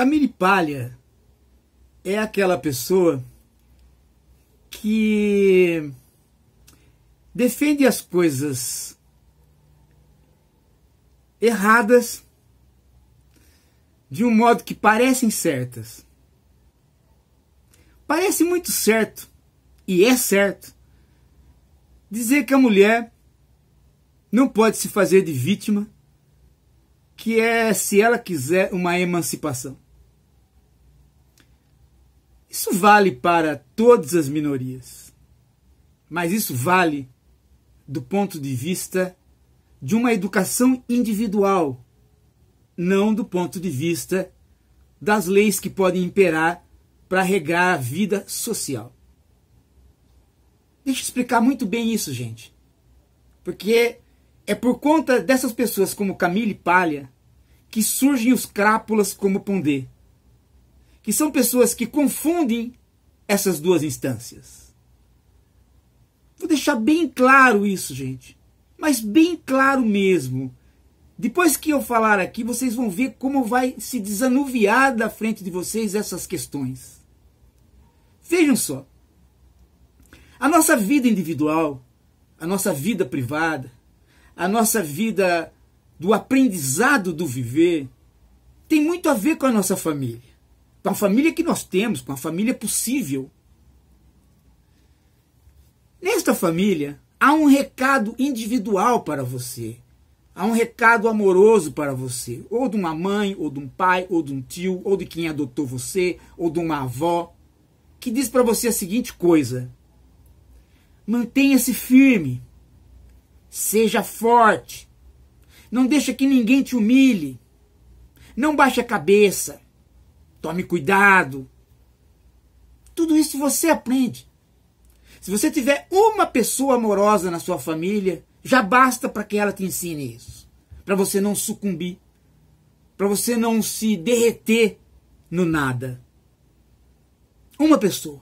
Tamiri Palha é aquela pessoa que defende as coisas erradas de um modo que parecem certas. Parece muito certo, e é certo, dizer que a mulher não pode se fazer de vítima, que é, se ela quiser, uma emancipação. Isso vale para todas as minorias, mas isso vale do ponto de vista de uma educação individual, não do ponto de vista das leis que podem imperar para regar a vida social. Deixa eu explicar muito bem isso, gente. Porque é por conta dessas pessoas como Camille Palha que surgem os crápulas como Pondé que são pessoas que confundem essas duas instâncias. Vou deixar bem claro isso, gente. Mas bem claro mesmo. Depois que eu falar aqui, vocês vão ver como vai se desanuviar da frente de vocês essas questões. Vejam só. A nossa vida individual, a nossa vida privada, a nossa vida do aprendizado do viver, tem muito a ver com a nossa família com a família que nós temos, com a família possível. Nesta família, há um recado individual para você. Há um recado amoroso para você, ou de uma mãe, ou de um pai, ou de um tio, ou de quem adotou você, ou de uma avó, que diz para você a seguinte coisa: mantenha-se firme, seja forte, não deixe que ninguém te humilhe, não baixe a cabeça, tome cuidado. Tudo isso você aprende. Se você tiver uma pessoa amorosa na sua família, já basta para que ela te ensine isso. Para você não sucumbir. Para você não se derreter no nada. Uma pessoa.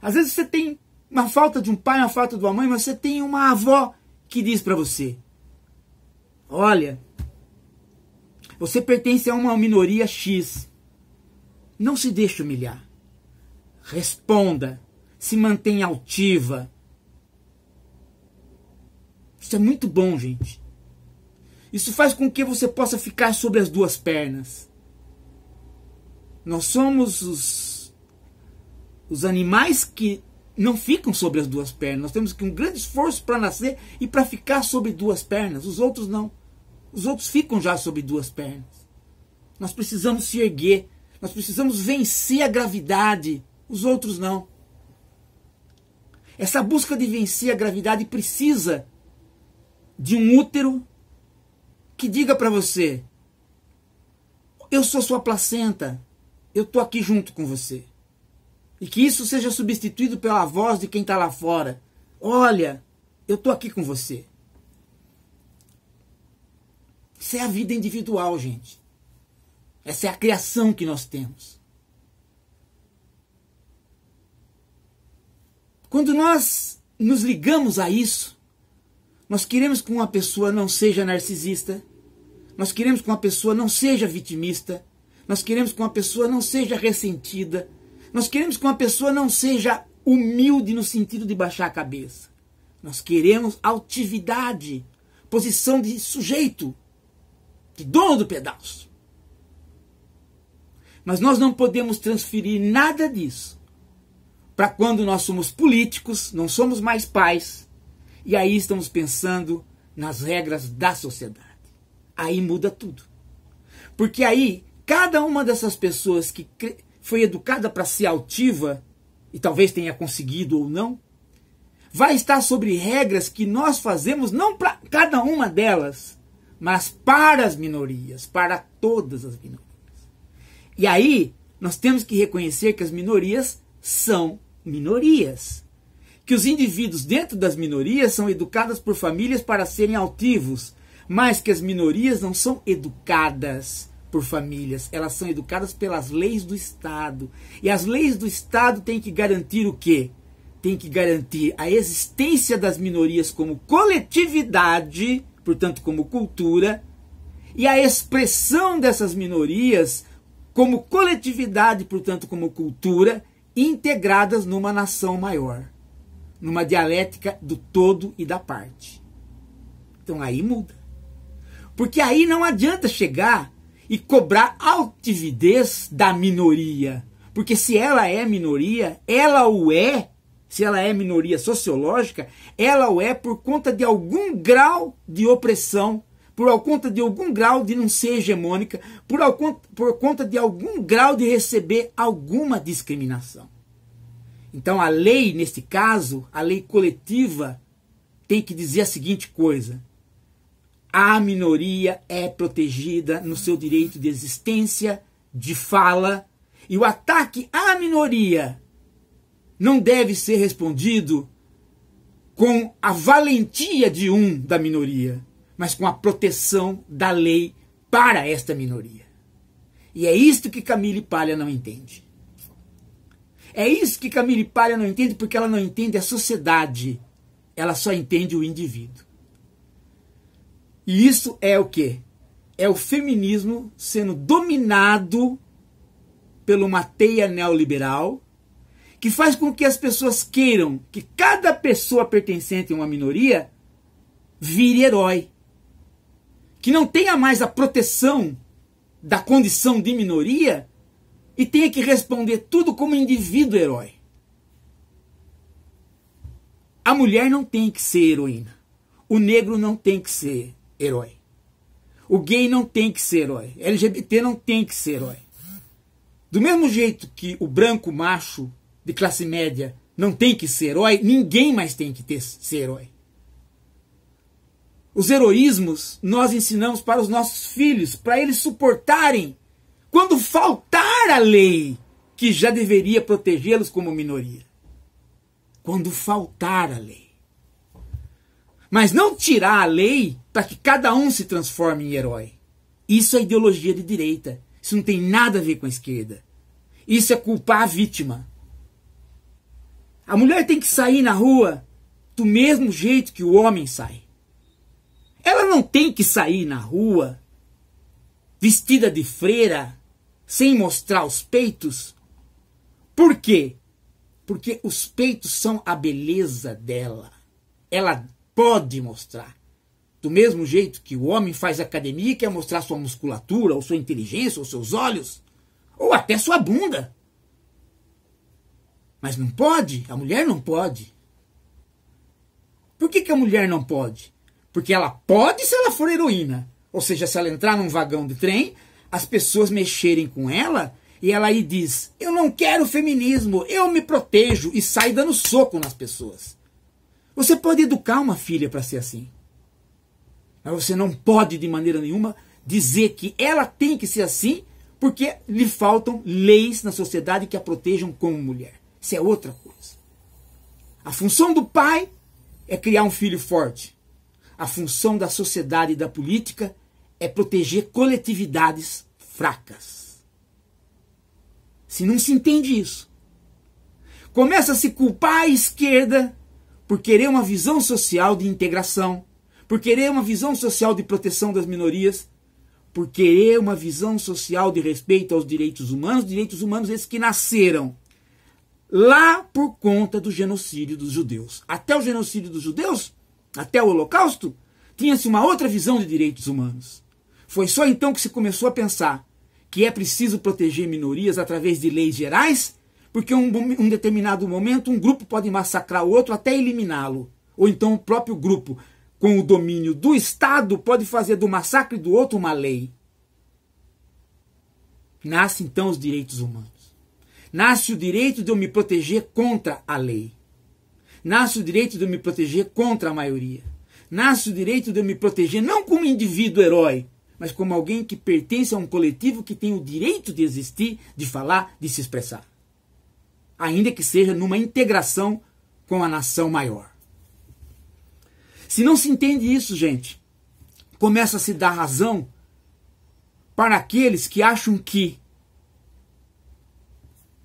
Às vezes você tem uma falta de um pai, uma falta de uma mãe, mas você tem uma avó que diz para você: Olha, você pertence a uma minoria X. Não se deixe humilhar. Responda. Se mantenha altiva. Isso é muito bom, gente. Isso faz com que você possa ficar sobre as duas pernas. Nós somos os, os animais que não ficam sobre as duas pernas. Nós temos que um grande esforço para nascer e para ficar sobre duas pernas. Os outros não. Os outros ficam já sobre duas pernas. Nós precisamos se erguer nós precisamos vencer a gravidade, os outros não. Essa busca de vencer a gravidade precisa de um útero que diga para você: eu sou sua placenta, eu tô aqui junto com você. E que isso seja substituído pela voz de quem está lá fora. Olha, eu tô aqui com você. Isso é a vida individual, gente. Essa é a criação que nós temos. Quando nós nos ligamos a isso, nós queremos que uma pessoa não seja narcisista, nós queremos que uma pessoa não seja vitimista, nós queremos que uma pessoa não seja ressentida, nós queremos que uma pessoa não seja humilde no sentido de baixar a cabeça. Nós queremos altividade, posição de sujeito, de dono do pedaço. Mas nós não podemos transferir nada disso para quando nós somos políticos, não somos mais pais, e aí estamos pensando nas regras da sociedade. Aí muda tudo. Porque aí cada uma dessas pessoas que foi educada para ser altiva, e talvez tenha conseguido ou não, vai estar sobre regras que nós fazemos não para cada uma delas, mas para as minorias, para todas as minorias. E aí, nós temos que reconhecer que as minorias são minorias. Que os indivíduos dentro das minorias são educados por famílias para serem altivos, mas que as minorias não são educadas por famílias, elas são educadas pelas leis do Estado. E as leis do Estado têm que garantir o quê? Tem que garantir a existência das minorias como coletividade, portanto, como cultura, e a expressão dessas minorias como coletividade, portanto, como cultura, integradas numa nação maior, numa dialética do todo e da parte. Então aí muda. Porque aí não adianta chegar e cobrar altividez da minoria. Porque se ela é minoria, ela o é, se ela é minoria sociológica, ela o é por conta de algum grau de opressão por conta de algum grau de não ser hegemônica, por, por conta de algum grau de receber alguma discriminação. Então a lei, neste caso, a lei coletiva, tem que dizer a seguinte coisa: a minoria é protegida no seu direito de existência, de fala, e o ataque à minoria não deve ser respondido com a valentia de um da minoria mas com a proteção da lei para esta minoria. E é isto que Camille Palha não entende. É isso que Camille Palha não entende porque ela não entende a sociedade, ela só entende o indivíduo. E isso é o quê? É o feminismo sendo dominado pela uma teia neoliberal que faz com que as pessoas queiram que cada pessoa pertencente a uma minoria vire herói que não tenha mais a proteção da condição de minoria e tenha que responder tudo como indivíduo herói. A mulher não tem que ser heroína. O negro não tem que ser herói. O gay não tem que ser herói. LGBT não tem que ser herói. Do mesmo jeito que o branco macho de classe média não tem que ser herói, ninguém mais tem que ter, ser herói. Os heroísmos nós ensinamos para os nossos filhos, para eles suportarem quando faltar a lei que já deveria protegê-los como minoria. Quando faltar a lei. Mas não tirar a lei para que cada um se transforme em herói. Isso é ideologia de direita. Isso não tem nada a ver com a esquerda. Isso é culpar a vítima. A mulher tem que sair na rua do mesmo jeito que o homem sai. Ela não tem que sair na rua vestida de freira, sem mostrar os peitos. Por quê? Porque os peitos são a beleza dela. Ela pode mostrar. Do mesmo jeito que o homem faz academia e quer mostrar sua musculatura, ou sua inteligência, ou seus olhos, ou até sua bunda. Mas não pode, a mulher não pode. Por que, que a mulher não pode? Porque ela pode se ela for heroína. Ou seja, se ela entrar num vagão de trem, as pessoas mexerem com ela e ela aí diz: Eu não quero feminismo, eu me protejo e sai dando soco nas pessoas. Você pode educar uma filha para ser assim. Mas você não pode, de maneira nenhuma, dizer que ela tem que ser assim porque lhe faltam leis na sociedade que a protejam como mulher. Isso é outra coisa. A função do pai é criar um filho forte a função da sociedade e da política é proteger coletividades fracas. Se não se entende isso, começa a se culpar a esquerda por querer uma visão social de integração, por querer uma visão social de proteção das minorias, por querer uma visão social de respeito aos direitos humanos, direitos humanos esses que nasceram lá por conta do genocídio dos judeus. Até o genocídio dos judeus, até o Holocausto, tinha-se uma outra visão de direitos humanos. Foi só então que se começou a pensar que é preciso proteger minorias através de leis gerais, porque em um, um determinado momento um grupo pode massacrar o outro até eliminá-lo. Ou então o próprio grupo, com o domínio do Estado, pode fazer do massacre do outro uma lei. Nasce então os direitos humanos. Nasce o direito de eu me proteger contra a lei. Nasce o direito de eu me proteger contra a maioria. Nasce o direito de eu me proteger não como indivíduo herói, mas como alguém que pertence a um coletivo que tem o direito de existir, de falar, de se expressar. Ainda que seja numa integração com a nação maior. Se não se entende isso, gente, começa a se dar razão para aqueles que acham que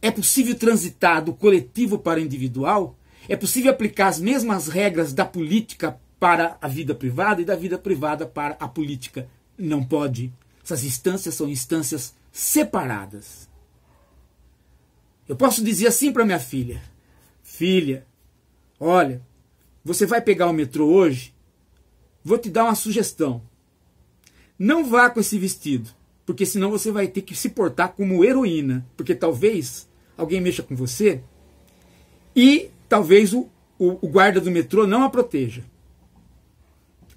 é possível transitar do coletivo para o individual é possível aplicar as mesmas regras da política para a vida privada e da vida privada para a política. Não pode. Essas instâncias são instâncias separadas. Eu posso dizer assim para minha filha: Filha, olha, você vai pegar o metrô hoje? Vou te dar uma sugestão. Não vá com esse vestido, porque senão você vai ter que se portar como heroína, porque talvez alguém mexa com você e talvez o, o, o guarda do metrô não a proteja.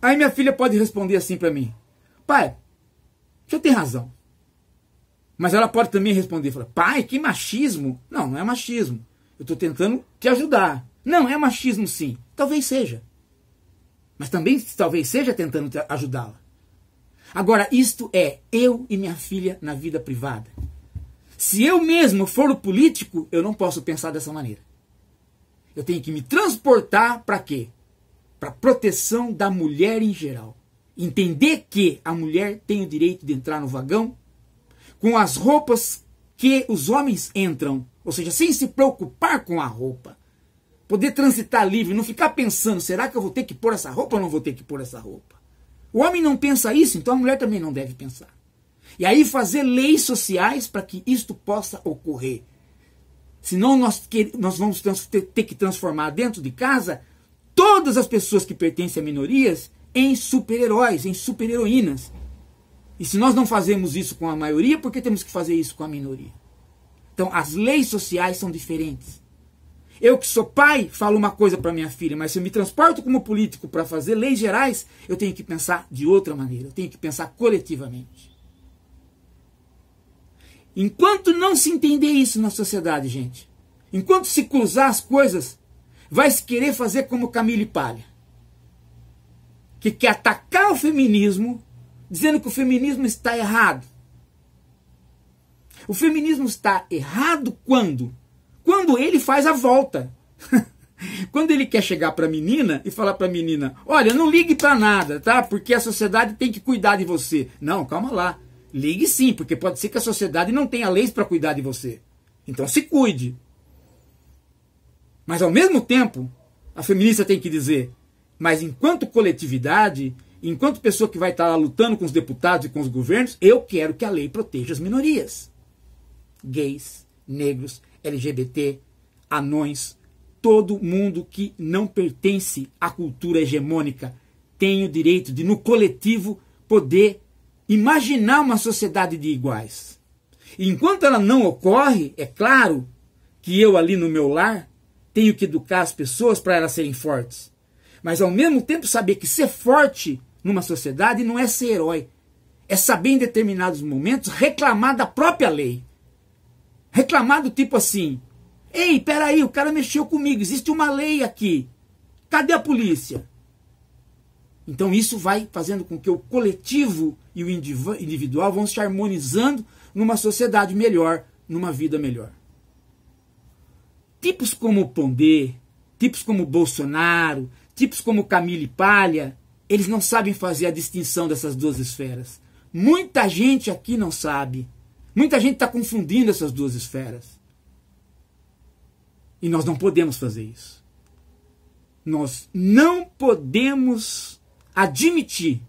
Aí minha filha pode responder assim para mim: Pai, você tem razão. Mas ela pode também responder: Pai, que machismo. Não, não é machismo. Eu estou tentando te ajudar. Não, é machismo sim. Talvez seja. Mas também talvez seja tentando te ajudá-la. Agora, isto é eu e minha filha na vida privada. Se eu mesmo for o político, eu não posso pensar dessa maneira. Eu tenho que me transportar para quê? Para proteção da mulher em geral. Entender que a mulher tem o direito de entrar no vagão com as roupas que os homens entram, ou seja, sem se preocupar com a roupa. Poder transitar livre, não ficar pensando, será que eu vou ter que pôr essa roupa ou não vou ter que pôr essa roupa? O homem não pensa isso, então a mulher também não deve pensar. E aí fazer leis sociais para que isto possa ocorrer. Senão nós, nós vamos ter que transformar dentro de casa todas as pessoas que pertencem a minorias em super-heróis, em super-heroínas. E se nós não fazemos isso com a maioria, por que temos que fazer isso com a minoria? Então, as leis sociais são diferentes. Eu que sou pai, falo uma coisa para minha filha, mas se eu me transporto como político para fazer leis gerais, eu tenho que pensar de outra maneira, eu tenho que pensar coletivamente. Enquanto não se entender isso na sociedade, gente, enquanto se cruzar as coisas, vai se querer fazer como Camille Palha, que quer atacar o feminismo, dizendo que o feminismo está errado. O feminismo está errado quando? Quando ele faz a volta. quando ele quer chegar para a menina e falar para a menina: "Olha, não ligue para nada, tá? Porque a sociedade tem que cuidar de você". Não, calma lá. Ligue sim, porque pode ser que a sociedade não tenha leis para cuidar de você. Então se cuide. Mas ao mesmo tempo, a feminista tem que dizer: mas enquanto coletividade, enquanto pessoa que vai estar tá lá lutando com os deputados e com os governos, eu quero que a lei proteja as minorias. Gays, negros, LGBT, anões, todo mundo que não pertence à cultura hegemônica tem o direito de, no coletivo, poder imaginar uma sociedade de iguais. enquanto ela não ocorre, é claro que eu ali no meu lar tenho que educar as pessoas para elas serem fortes. Mas ao mesmo tempo saber que ser forte numa sociedade não é ser herói. É saber em determinados momentos reclamar da própria lei. Reclamar do tipo assim: Ei, peraí, o cara mexeu comigo, existe uma lei aqui. Cadê a polícia? Então isso vai fazendo com que o coletivo e o individual vão se harmonizando numa sociedade melhor, numa vida melhor. Tipos como Pondé, tipos como Bolsonaro, tipos como Camille Palha, eles não sabem fazer a distinção dessas duas esferas. Muita gente aqui não sabe. Muita gente está confundindo essas duas esferas. E nós não podemos fazer isso. Nós não podemos admitir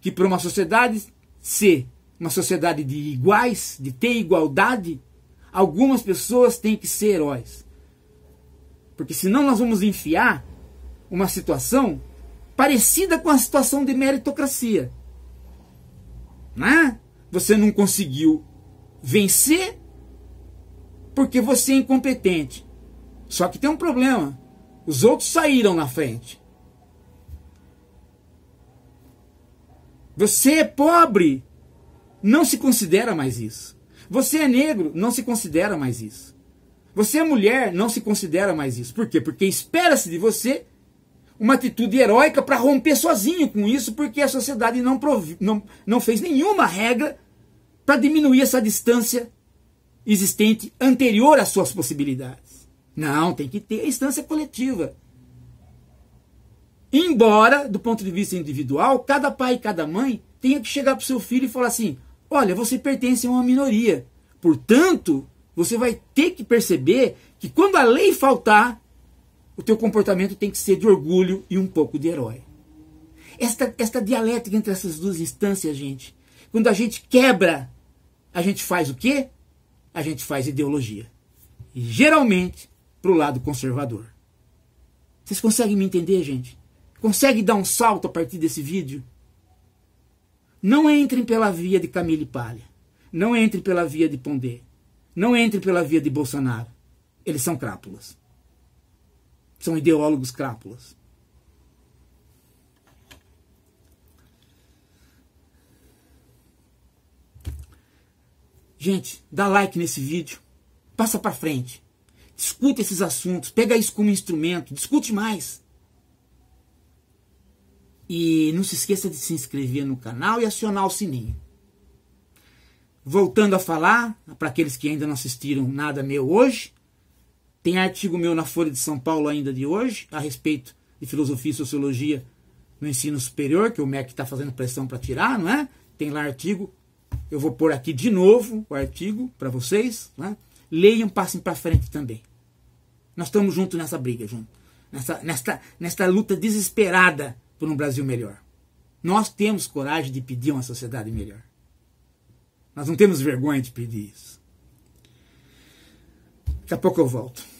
que para uma sociedade ser uma sociedade de iguais, de ter igualdade, algumas pessoas têm que ser heróis. Porque senão nós vamos enfiar uma situação parecida com a situação de meritocracia. Né? Você não conseguiu vencer porque você é incompetente. Só que tem um problema. Os outros saíram na frente. Você é pobre, não se considera mais isso. Você é negro, não se considera mais isso. Você é mulher, não se considera mais isso. Por quê? Porque espera-se de você uma atitude heróica para romper sozinho com isso, porque a sociedade não, provi, não, não fez nenhuma regra para diminuir essa distância existente anterior às suas possibilidades. Não, tem que ter a instância coletiva. Embora, do ponto de vista individual, cada pai e cada mãe tenha que chegar para o seu filho e falar assim: olha, você pertence a uma minoria. Portanto, você vai ter que perceber que quando a lei faltar, o teu comportamento tem que ser de orgulho e um pouco de herói. Esta, esta dialética entre essas duas instâncias, gente, quando a gente quebra, a gente faz o quê? A gente faz ideologia. E geralmente para o lado conservador. Vocês conseguem me entender, gente? Consegue dar um salto a partir desse vídeo? Não entrem pela via de Camille Palha. Não entrem pela via de Pondé. Não entrem pela via de Bolsonaro. Eles são crápulas. São ideólogos crápulas. Gente, dá like nesse vídeo. Passa para frente. Discute esses assuntos, pega isso como instrumento, discute mais. E não se esqueça de se inscrever no canal e acionar o sininho. Voltando a falar, para aqueles que ainda não assistiram nada meu hoje, tem artigo meu na Folha de São Paulo ainda de hoje, a respeito de filosofia e sociologia no ensino superior, que o MEC está fazendo pressão para tirar, não é? Tem lá artigo, eu vou pôr aqui de novo o artigo para vocês, né? Leiam, passem para frente também. Nós estamos juntos nessa briga, junto. Nessa, nesta, nesta luta desesperada por um Brasil melhor. Nós temos coragem de pedir uma sociedade melhor. Nós não temos vergonha de pedir isso. Daqui a pouco eu volto.